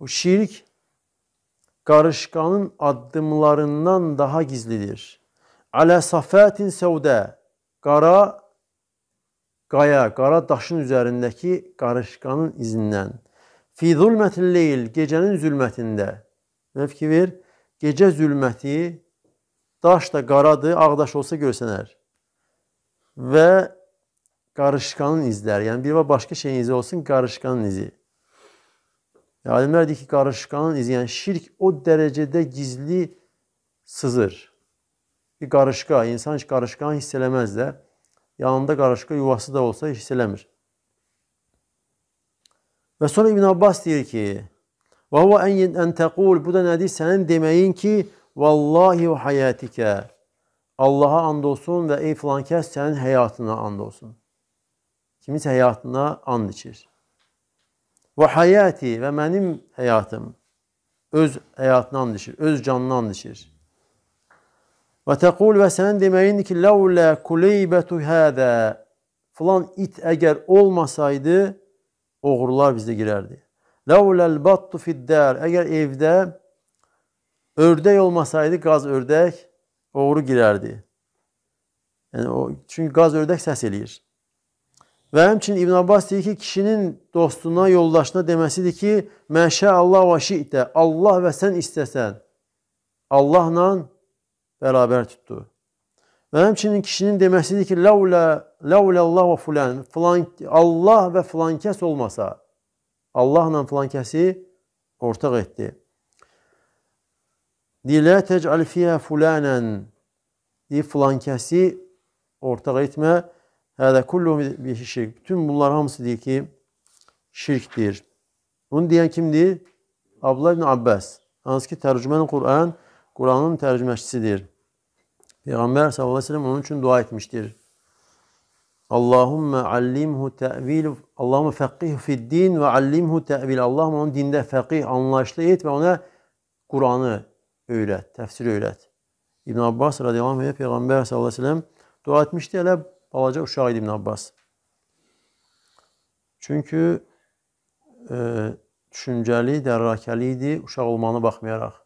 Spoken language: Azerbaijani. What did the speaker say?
Bu şirk qarışqanın addımlarından daha gizlidir. Alə safatin sevdə, qara qaya, qara daşın üzərindəki qarışqanın izindən. Fi zulmətin leyl, gecənin zülmətində. Nə fikir ver? Gecə zülməti, daş da qaradır, ağdaş olsa görsənər. Və qarışqanın izləri. Yəni bir və başqa şeyin izi olsun, qarışqanın izi. Və alimlər deyir ki, qarışqanın izi, yəni şirk o dərəcədə gizli sızır. Bir qarışqa, insan heç qarışqanı hiss eləməz də. Yanında qarışqa yuvası da olsa hiss eləmir. Və sonra İbn Abbas deyir ki, "Və huwa an taqul" bu da nədir? Sənin deməyin ki, "Vallahi hayatika" Allaha and olsun və ey filan kəs sənin həyatına and olsun. Kiminsə həyatına and içir. Və həyati və mənim həyatım öz həyatına and içir, öz canına and içir. Və təqul və sənin deməyin ki, ləulə kuleybətu hədə filan it əgər olmasaydı, oğurlar bizdə girərdi. Ləuləl battu fiddər əgər evdə ördək olmasaydı, qaz ördək oğru girərdi. Yəni o çünki qaz ördək səs eləyir. Və həmçinin İbn Abbas deyir ki, kişinin dostuna, yoldaşına deməsidir ki, mənşə Allah və şiitə, Allah və sən istəsən, Allahla bərabər tutdu. Və həmçinin kişinin deməsidir ki, ləvlə, ləvlə Allah və fulan, filan, Allah və filan kəs olmasa, Allahla filan kəsi ortaq etdi. Deyir, lə təcəl fiyyə fulanən, deyir, filan kəsi ortaq etmə, Hədə kullu bir şirk. Bütün bunlar hamısı deyir ki, şirkdir. Bunu deyən kimdir? Abdullah ibn Abbas. Hansı ki, tərcüməni Qur'an, Qur'anın tərcüməçisidir. Peyğəmbər sallallahu əleyhi və səlləm onun üçün dua etmişdir. Allahumma allimhu ta'vil, Allahumma faqihhu fid-din və allimhu ta'vil. Allahumma onun dində faqih, anlayışlı et və ona Qur'anı öyrət, təfsir öyrət. İbn Abbas radiyallahu anh Peyğəmbər sallallahu əleyhi və səlləm dua etmişdi. Elə balaca uşaq idi İbn Abbas. Çünki e, düşüncəli, dərrakəli idi uşaq olmağına baxmayaraq.